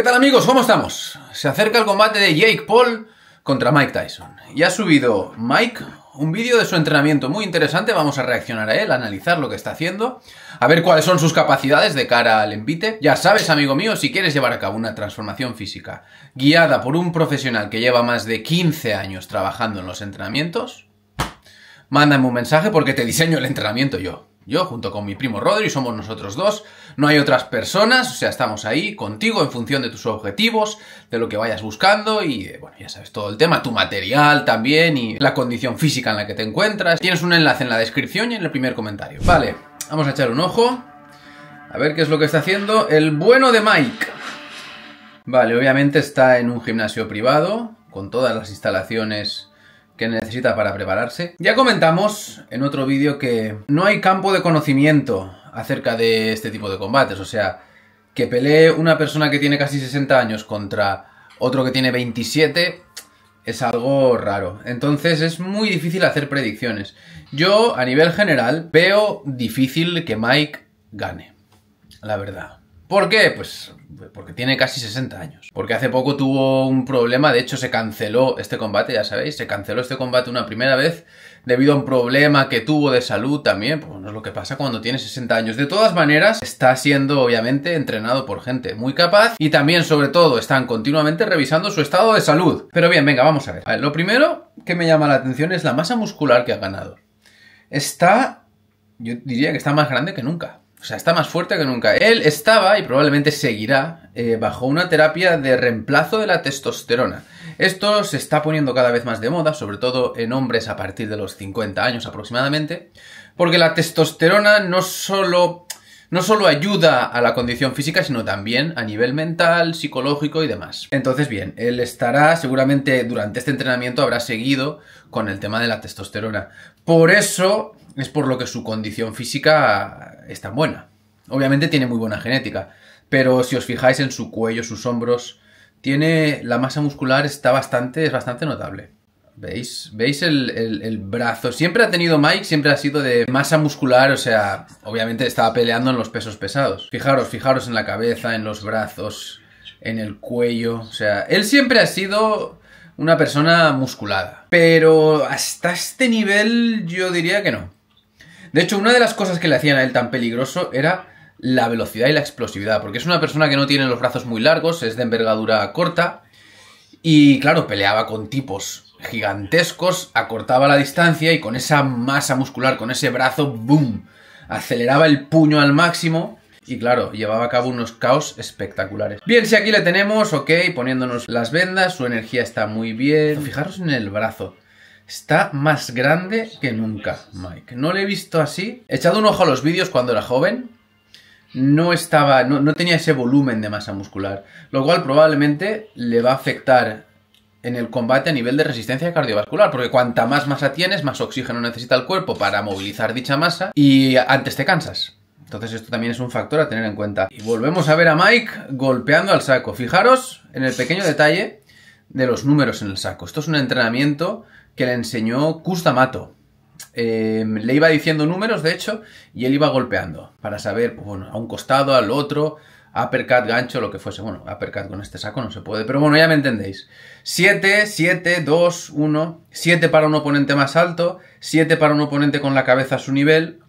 ¿Qué tal amigos? ¿Cómo estamos? Se acerca el combate de Jake Paul contra Mike Tyson. Y ha subido Mike un vídeo de su entrenamiento muy interesante, vamos a reaccionar a él, a analizar lo que está haciendo, a ver cuáles son sus capacidades de cara al envite. Ya sabes, amigo mío, si quieres llevar a cabo una transformación física guiada por un profesional que lleva más de 15 años trabajando en los entrenamientos, mándame un mensaje porque te diseño el entrenamiento yo. Yo junto con mi primo Rodri somos nosotros dos, no hay otras personas, o sea, estamos ahí contigo en función de tus objetivos, de lo que vayas buscando y, eh, bueno, ya sabes todo el tema, tu material también y la condición física en la que te encuentras. Tienes un enlace en la descripción y en el primer comentario. Vale, vamos a echar un ojo, a ver qué es lo que está haciendo el bueno de Mike. Vale, obviamente está en un gimnasio privado, con todas las instalaciones que necesita para prepararse. Ya comentamos en otro vídeo que no hay campo de conocimiento acerca de este tipo de combates, o sea, que pelee una persona que tiene casi 60 años contra otro que tiene 27 es algo raro. Entonces es muy difícil hacer predicciones. Yo, a nivel general, veo difícil que Mike gane, la verdad. ¿Por qué? Pues porque tiene casi 60 años. Porque hace poco tuvo un problema, de hecho se canceló este combate, ya sabéis, se canceló este combate una primera vez debido a un problema que tuvo de salud también, pues no es lo que pasa cuando tiene 60 años. De todas maneras, está siendo obviamente entrenado por gente muy capaz y también sobre todo están continuamente revisando su estado de salud. Pero bien, venga, vamos a ver. A ver lo primero que me llama la atención es la masa muscular que ha ganado. Está, yo diría que está más grande que nunca. O sea, está más fuerte que nunca. Él estaba y probablemente seguirá eh, bajo una terapia de reemplazo de la testosterona. Esto se está poniendo cada vez más de moda, sobre todo en hombres a partir de los 50 años aproximadamente, porque la testosterona no solo, no solo ayuda a la condición física, sino también a nivel mental, psicológico y demás. Entonces, bien, él estará, seguramente durante este entrenamiento habrá seguido con el tema de la testosterona. Por eso es por lo que su condición física es tan buena. Obviamente tiene muy buena genética, pero si os fijáis en su cuello, sus hombros, tiene la masa muscular está bastante, es bastante notable. ¿Veis? ¿Veis el, el, brazo? Siempre ha tenido Mike, siempre ha sido de masa muscular, o sea, obviamente estaba peleando en los pesos pesados. Fijaros, fijaros en la cabeza, en los brazos, en el cuello, o sea, él siempre ha sido una persona musculada. Pero hasta este nivel yo diría que no. De hecho, una de las cosas que le hacían a él tan peligroso era la velocidad y la explosividad, porque es una persona que no tiene los brazos muy largos, es de envergadura corta y claro, peleaba con tipos gigantescos, acortaba la distancia y con esa masa muscular, con ese brazo, ¡boom! Aceleraba el puño al máximo y claro, llevaba a cabo unos caos espectaculares. Bien, si aquí le tenemos, ok, poniéndonos las vendas, su energía está muy bien. Fijaros en el brazo está más grande que nunca, Mike. No lo he visto así. He echado un ojo a los vídeos cuando era joven. No estaba, no, no tenía ese volumen de masa muscular, lo cual probablemente le va a afectar en el combate a nivel de resistencia cardiovascular, porque cuanta más masa tienes, más oxígeno necesita el cuerpo para movilizar dicha masa y antes te cansas. Entonces esto también es un factor a tener en cuenta. Y volvemos a ver a Mike golpeando al saco. Fijaros en el pequeño detalle de los números en el saco. Esto es un entrenamiento que le enseñó Custamato. Eh, le iba diciendo números, de hecho, y él iba golpeando para saber, pues, bueno, a un costado, al otro, uppercut, gancho, lo que fuese. Bueno, uppercut con este saco no se puede, pero bueno, ya me entendéis. 7, 7, 2, 1, 7 para un oponente más alto, 7 para un oponente con la cabeza a su nivel,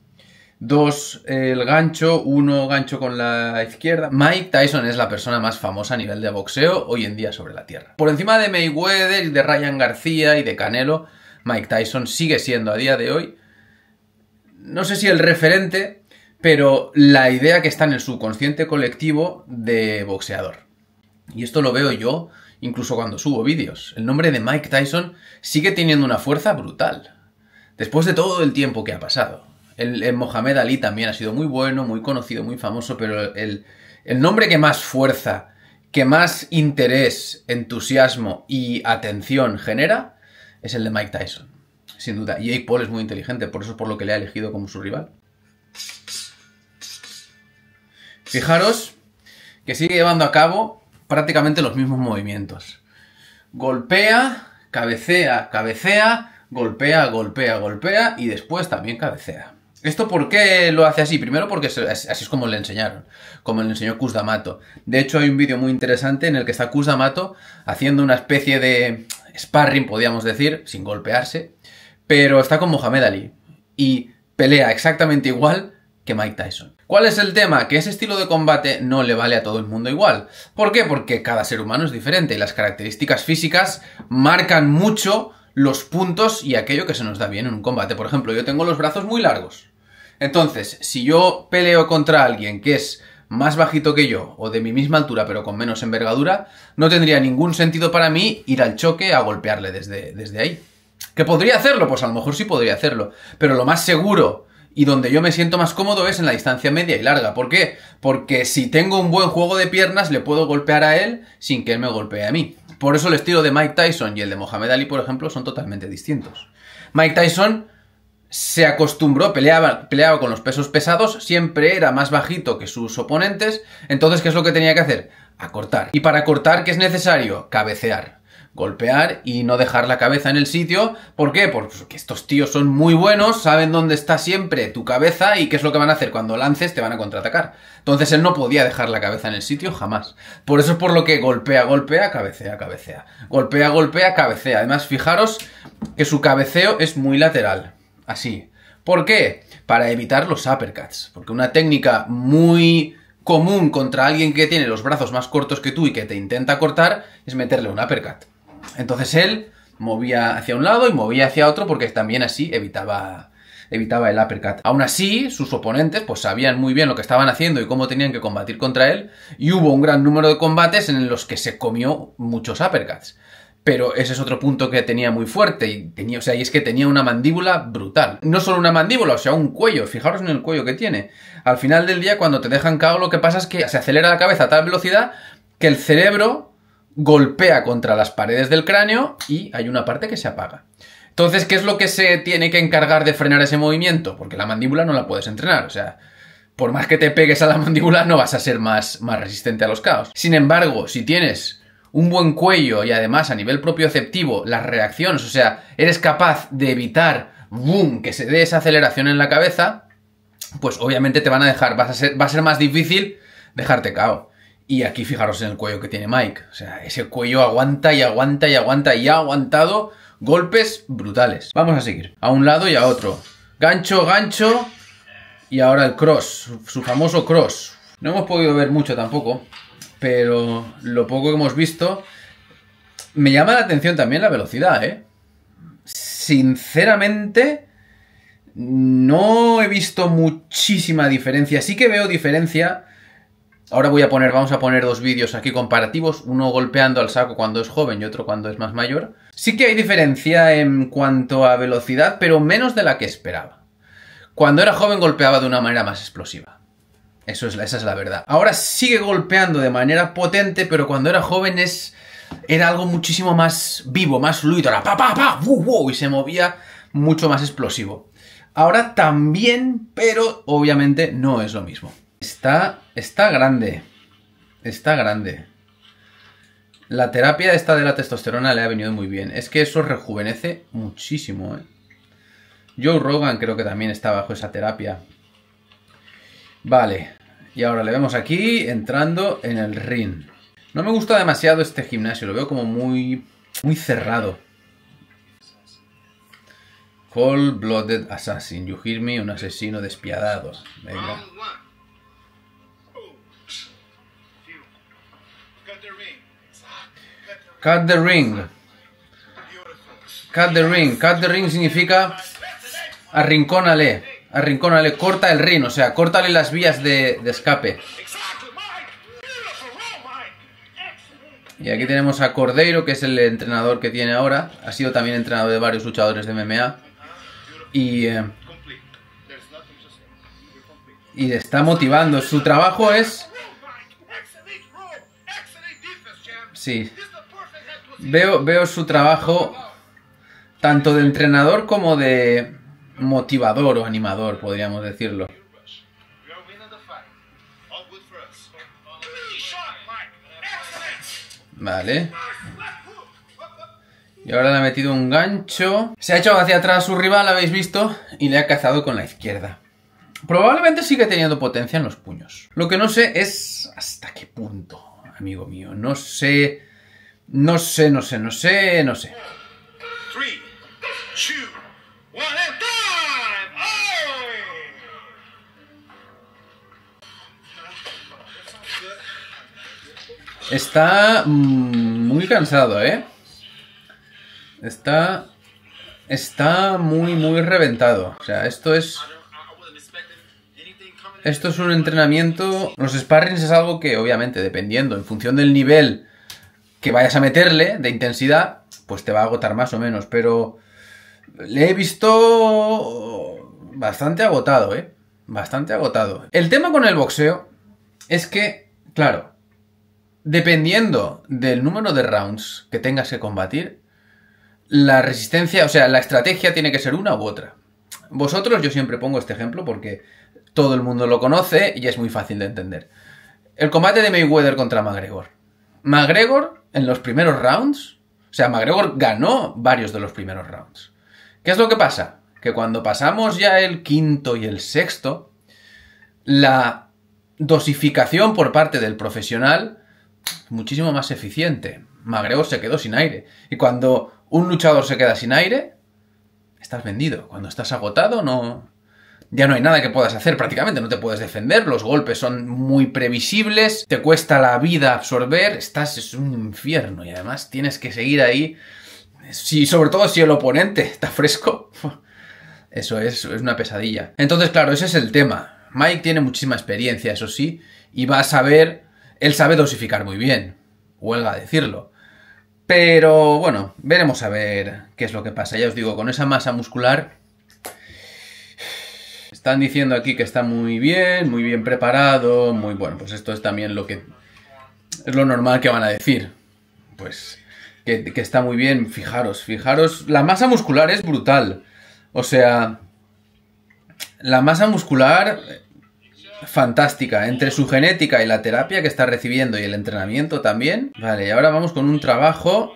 Dos, el gancho, uno gancho con la izquierda. Mike Tyson es la persona más famosa a nivel de boxeo hoy en día sobre la Tierra. Por encima de Mayweather, y de Ryan García y de Canelo, Mike Tyson sigue siendo a día de hoy, no sé si el referente, pero la idea que está en el subconsciente colectivo de boxeador. Y esto lo veo yo incluso cuando subo vídeos. El nombre de Mike Tyson sigue teniendo una fuerza brutal, después de todo el tiempo que ha pasado. El, Mohamed Ali también ha sido muy bueno, muy conocido, muy famoso, pero el, el nombre que más fuerza, que más interés, entusiasmo y atención genera es el de Mike Tyson. Sin duda. Y Jake Paul es muy inteligente, por eso es por lo que le ha elegido como su rival. Fijaros que sigue llevando a cabo prácticamente los mismos movimientos. Golpea, cabecea, cabecea, golpea, golpea, golpea y después también cabecea. ¿Esto por qué lo hace así? Primero porque así es como le enseñaron, como le enseñó D'Amato. De hecho, hay un vídeo muy interesante en el que está Damato haciendo una especie de sparring, podríamos decir, sin golpearse, pero está con Mohamed Ali y pelea exactamente igual que Mike Tyson. ¿Cuál es el tema? Que ese estilo de combate no le vale a todo el mundo igual. ¿Por qué? Porque cada ser humano es diferente y las características físicas marcan mucho los puntos y aquello que se nos da bien en un combate. Por ejemplo, yo tengo los brazos muy largos entonces, si yo peleo contra alguien que es más bajito que yo o de mi misma altura pero con menos envergadura, no tendría ningún sentido para mí ir al choque a golpearle desde, desde ahí. ¿Que podría hacerlo? Pues a lo mejor sí podría hacerlo. Pero lo más seguro y donde yo me siento más cómodo es en la distancia media y larga. ¿Por qué? Porque si tengo un buen juego de piernas, le puedo golpear a él sin que él me golpee a mí. Por eso el estilo de Mike Tyson y el de Mohamed Ali, por ejemplo, son totalmente distintos. Mike Tyson se acostumbró, peleaba, con los pesos pesados, siempre era más bajito que sus oponentes, entonces ¿qué es lo que tenía que hacer? Acortar. Y para cortar, ¿qué es necesario? Cabecear golpear y no dejar la cabeza en el sitio. ¿Por qué? Porque estos tíos son muy buenos, saben dónde está siempre tu cabeza y qué es lo que van a hacer cuando lances, te van a contraatacar. Entonces él no podía dejar la cabeza en el sitio jamás. Por eso es por lo que golpea, golpea, cabecea, cabecea. Golpea, golpea, cabecea. Además, fijaros que su cabeceo es muy lateral así. ¿Por qué? Para evitar los uppercuts, porque una técnica muy común contra alguien que tiene los brazos más cortos que tú y que te intenta cortar es meterle un uppercut. Entonces él movía hacia un lado y movía hacia otro porque también así evitaba evitaba el uppercut. Aún así, sus oponentes pues sabían muy bien lo que estaban haciendo y cómo tenían que combatir contra él y hubo un gran número de combates en los que se comió muchos uppercuts pero ese es otro punto que tenía muy fuerte y tenía, o sea, y es que tenía una mandíbula brutal. No solo una mandíbula, o sea, un cuello, fijaros en el cuello que tiene. Al final del día cuando te dejan caos lo que pasa es que se acelera la cabeza a tal velocidad que el cerebro golpea contra las paredes del cráneo y hay una parte que se apaga. Entonces, ¿qué es lo que se tiene que encargar de frenar ese movimiento? Porque la mandíbula no la puedes entrenar, o sea, por más que te pegues a la mandíbula no vas a ser más, más resistente a los caos. Sin embargo, si tienes un buen cuello y además a nivel propioceptivo las reacciones, o sea, eres capaz de evitar, boom, que se dé esa aceleración en la cabeza, pues obviamente te van a dejar, vas a ser, va a ser más difícil dejarte cao. Y aquí fijaros en el cuello que tiene Mike, o sea, ese cuello aguanta y aguanta y aguanta y ha aguantado golpes brutales. Vamos a seguir, a un lado y a otro. Gancho, gancho y ahora el cross, su famoso cross. No hemos podido ver mucho tampoco, pero lo poco que hemos visto. Me llama la atención también la velocidad, ¿eh? Sinceramente, no he visto muchísima diferencia. Sí que veo diferencia. Ahora voy a poner, vamos a poner dos vídeos aquí comparativos, uno golpeando al saco cuando es joven y otro cuando es más mayor. Sí que hay diferencia en cuanto a velocidad, pero menos de la que esperaba. Cuando era joven golpeaba de una manera más explosiva. Eso es, esa es la verdad. Ahora sigue golpeando de manera potente, pero cuando era joven es, era algo muchísimo más vivo, más fluido. Era pa, y se movía mucho más explosivo. Ahora también, pero obviamente no es lo mismo. Está, está grande. Está grande. La terapia esta de la testosterona le ha venido muy bien. Es que eso rejuvenece muchísimo. ¿eh? Joe Rogan creo que también está bajo esa terapia. Vale, y ahora le vemos aquí entrando en el ring. No me gusta demasiado este gimnasio, lo veo como muy, muy cerrado. Cold-blooded assassin, you hear me, un asesino despiadado. Cut the ring. Cut the ring. Cut the ring significa arrincónale. A Arrincónale, corta el ring o sea, córtale las vías de, escape. Y aquí tenemos a Cordeiro, que es el entrenador que tiene ahora. Ha sido también entrenador de varios luchadores de MMA. Y, eh, y está motivando. Su trabajo es... Sí. veo su trabajo tanto de entrenador como de, motivador o animador, podríamos decirlo. Vale. Y ahora le ha metido un gancho. Se ha echado hacia atrás su rival, habéis visto, y le ha cazado con la izquierda. Probablemente sigue teniendo potencia en los puños. Lo que no sé es hasta qué punto, amigo mío. No sé, no sé, no sé, no sé, no sé. Está mm, muy cansado, ¿eh? Está... Está muy, muy reventado. O sea, esto es... Esto es un entrenamiento... Los sparrings es algo que, obviamente, dependiendo, en función del nivel que vayas a meterle de intensidad, pues te va a agotar más o menos. Pero le he visto bastante agotado, ¿eh? Bastante agotado. El tema con el boxeo es que, claro, Dependiendo del número de rounds que tengas que combatir, la resistencia, o sea, la estrategia tiene que ser una u otra. Vosotros, yo siempre pongo este ejemplo porque todo el mundo lo conoce y es muy fácil de entender. El combate de Mayweather contra McGregor. McGregor, en los primeros rounds, o sea, McGregor ganó varios de los primeros rounds. ¿Qué es lo que pasa? Que cuando pasamos ya el quinto y el sexto, la dosificación por parte del profesional muchísimo más eficiente. Magreo se quedó sin aire. Y cuando un luchador se queda sin aire, estás vendido. Cuando estás agotado, no. Ya no hay nada que puedas hacer prácticamente, no te puedes defender, los golpes son muy previsibles, te cuesta la vida absorber, estás es un infierno y además tienes que seguir ahí. Si, sobre todo si el oponente está fresco, eso es, es una pesadilla. Entonces, claro, ese es el tema. Mike tiene muchísima experiencia, eso sí, y va a saber él sabe dosificar muy bien, huelga decirlo. Pero bueno, veremos a ver qué es lo que pasa. Ya os digo, con esa masa muscular están diciendo aquí que está muy bien, muy bien preparado, muy bueno, pues esto es también lo que es lo normal que van a decir. Pues que, que está muy bien, fijaros, fijaros, la masa muscular es brutal. O sea, la masa muscular fantástica. Entre su genética y la terapia que está recibiendo y el entrenamiento también. Vale, y ahora vamos con un trabajo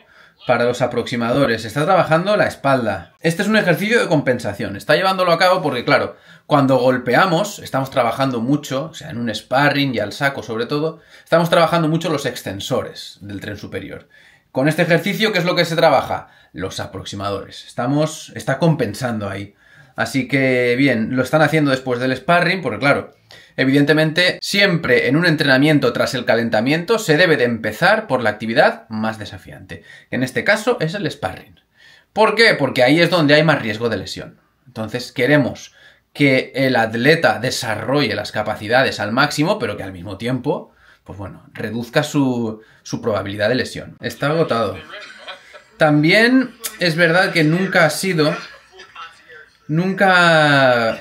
para los aproximadores. Está trabajando la espalda. Este es un ejercicio de compensación. Está llevándolo a cabo porque, claro, cuando golpeamos, estamos trabajando mucho, o sea, en un sparring y al saco sobre todo, estamos trabajando mucho los extensores del tren superior. Con este ejercicio, ¿qué es lo que se trabaja? Los aproximadores. Estamos, está compensando ahí. Así que, bien, lo están haciendo después del sparring porque, claro, Evidentemente, siempre en un entrenamiento tras el calentamiento se debe de empezar por la actividad más desafiante, en este caso es el sparring. ¿Por qué? Porque ahí es donde hay más riesgo de lesión. Entonces, queremos que el atleta desarrolle las capacidades al máximo, pero que al mismo tiempo, pues bueno, reduzca su, su probabilidad de lesión. Está agotado. También es verdad que nunca ha sido... Nunca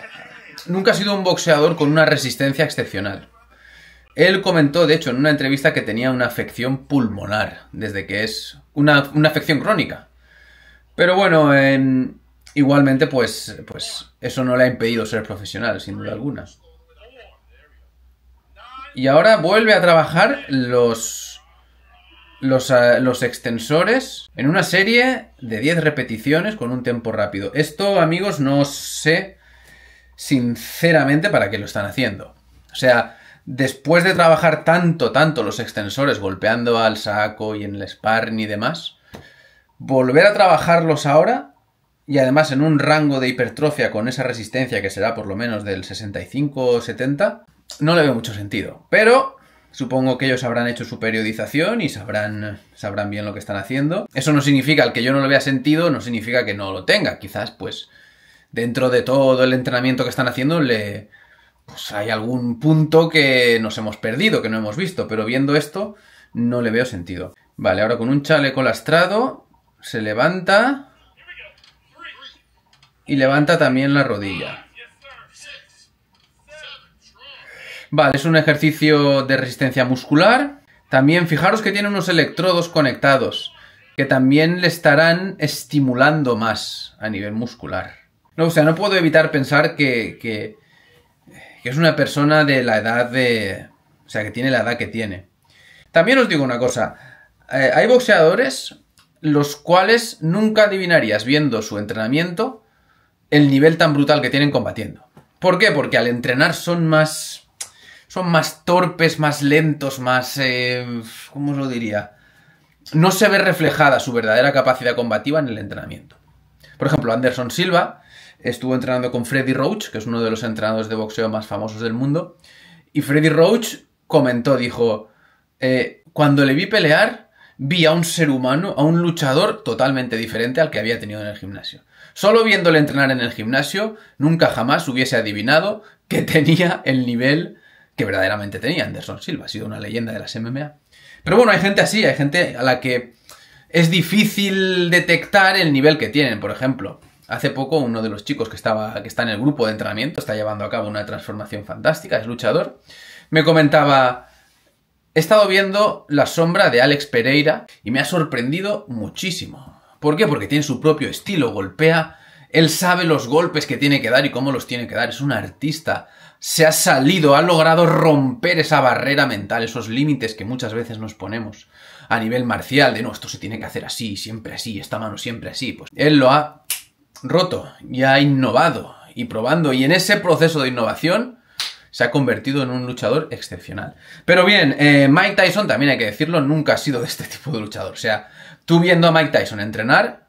nunca ha sido un boxeador con una resistencia excepcional. Él comentó, de hecho, en una entrevista que tenía una afección pulmonar, desde que es una, afección crónica. Pero bueno, igualmente, pues, pues eso no le ha impedido ser profesional, sin duda alguna. Y ahora vuelve a trabajar los, los, eh, los extensores en una serie de 10 repeticiones con un tempo rápido. Esto, amigos, no sé sinceramente para qué lo están haciendo. O sea, después de trabajar tanto, tanto los extensores golpeando al saco y en el sparring y demás, volver a trabajarlos ahora y además en un rango de hipertrofia con esa resistencia que será por lo menos del 65 o 70, no le veo mucho sentido. Pero supongo que ellos habrán hecho su periodización y sabrán, sabrán bien lo que están haciendo. Eso no significa el que yo no lo vea sentido, no significa que no lo tenga. Quizás pues dentro de todo el entrenamiento que están haciendo, le, pues hay algún punto que nos hemos perdido, que no hemos visto, pero viendo esto no le veo sentido. Vale, ahora con un chaleco lastrado se levanta y levanta también la rodilla. Vale, es un ejercicio de resistencia muscular. También fijaros que tiene unos electrodos conectados que también le estarán estimulando más a nivel muscular. No, o sea, no puedo evitar pensar que, que, es una persona de la edad de... O sea, que tiene la edad que tiene. También os digo una cosa. Eh, hay boxeadores los cuales nunca adivinarías viendo su entrenamiento el nivel tan brutal que tienen combatiendo. ¿Por qué? Porque al entrenar son más... Son más torpes, más lentos, más... Eh, ¿Cómo os lo diría? No se ve reflejada su verdadera capacidad combativa en el entrenamiento. Por ejemplo, Anderson Silva estuvo entrenando con Freddy Roach, que es uno de los entrenadores de boxeo más famosos del mundo, y Freddy Roach comentó, dijo, eh, cuando le vi pelear, vi a un ser humano, a un luchador totalmente diferente al que había tenido en el gimnasio. Solo viéndole entrenar en el gimnasio, nunca jamás hubiese adivinado que tenía el nivel que verdaderamente tenía Anderson Silva, ha sido una leyenda de las MMA. Pero bueno, hay gente así, hay gente a la que es difícil detectar el nivel que tienen, por ejemplo. Hace poco uno de los chicos que, estaba, que está en el grupo de entrenamiento, está llevando a cabo una transformación fantástica, es luchador, me comentaba, he estado viendo La sombra de Alex Pereira y me ha sorprendido muchísimo. ¿Por qué? Porque tiene su propio estilo, golpea, él sabe los golpes que tiene que dar y cómo los tiene que dar, es un artista se ha salido, ha logrado romper esa barrera mental, esos límites que muchas veces nos ponemos a nivel marcial, de no, esto se tiene que hacer así, siempre así, esta mano siempre así. Pues él lo ha roto, ya ha innovado y probando. Y en ese proceso de innovación se ha convertido en un luchador excepcional. Pero bien, eh, Mike Tyson, también hay que decirlo, nunca ha sido de este tipo de luchador. O sea, tú viendo a Mike Tyson entrenar,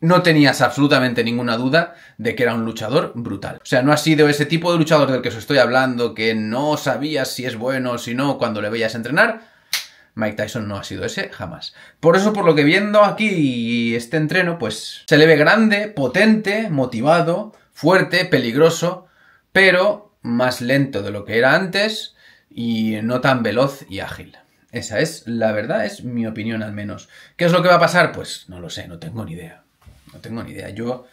no tenías absolutamente ninguna duda de que era un luchador brutal. O sea, no ha sido ese tipo de luchador del que os estoy hablando, que no sabías si es bueno o si no cuando le veías entrenar. Mike Tyson no ha sido ese jamás. Por eso, por lo que viendo aquí este entreno, pues se le ve grande, potente, motivado, fuerte, peligroso, pero más lento de lo que era antes y no tan veloz y ágil. Esa es la verdad, es mi opinión al menos. ¿Qué es lo que va a pasar? Pues no lo sé, no tengo ni idea. No tengo ni idea. Yo,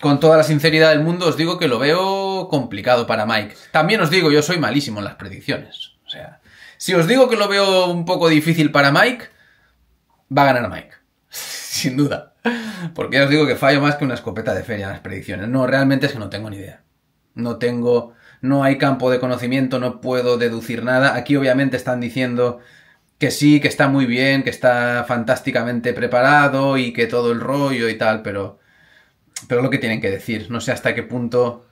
con toda la sinceridad del mundo, os digo que lo veo complicado para Mike. También os digo, yo soy malísimo en las predicciones. O sea, si os digo que lo veo un poco difícil para Mike, va a ganar a Mike. Sin duda. Porque ya os digo que fallo más que una escopeta de feria en las predicciones. No, realmente es que no tengo ni idea. No tengo. No hay campo de conocimiento, no puedo deducir nada. Aquí, obviamente, están diciendo que sí, que está muy bien, que está fantásticamente preparado y que todo el rollo y tal, pero. Pero lo que tienen que decir. No sé hasta qué punto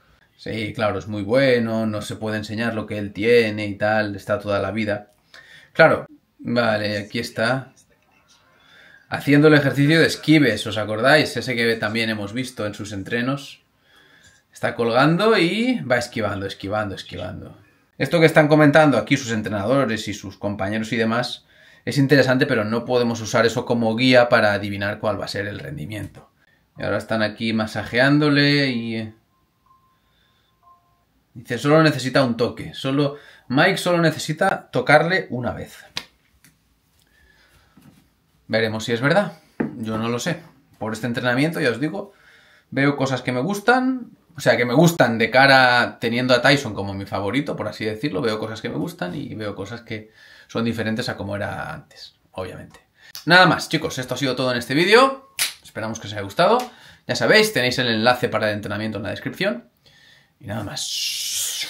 sí, claro, es muy bueno, no se puede enseñar lo que él tiene y tal, está toda la vida. Claro, vale, aquí está. Haciendo el ejercicio de esquives, ¿os acordáis? Ese que también hemos visto en sus entrenos. Está colgando y va esquivando, esquivando, esquivando. Esto que están comentando aquí sus entrenadores y sus compañeros y demás es interesante, pero no podemos usar eso como guía para adivinar cuál va a ser el rendimiento. Y ahora están aquí masajeándole y eh, Dice, solo necesita un toque. Solo. Mike solo necesita tocarle una vez. Veremos si es verdad. Yo no lo sé. Por este entrenamiento, ya os digo, veo cosas que me gustan. O sea, que me gustan de cara teniendo a Tyson como mi favorito, por así decirlo. Veo cosas que me gustan y veo cosas que son diferentes a como era antes, obviamente. Nada más, chicos, esto ha sido todo en este vídeo. Esperamos que os haya gustado. Ya sabéis, tenéis el enlace para el entrenamiento en la descripción. Y nada más.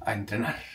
A entrenar.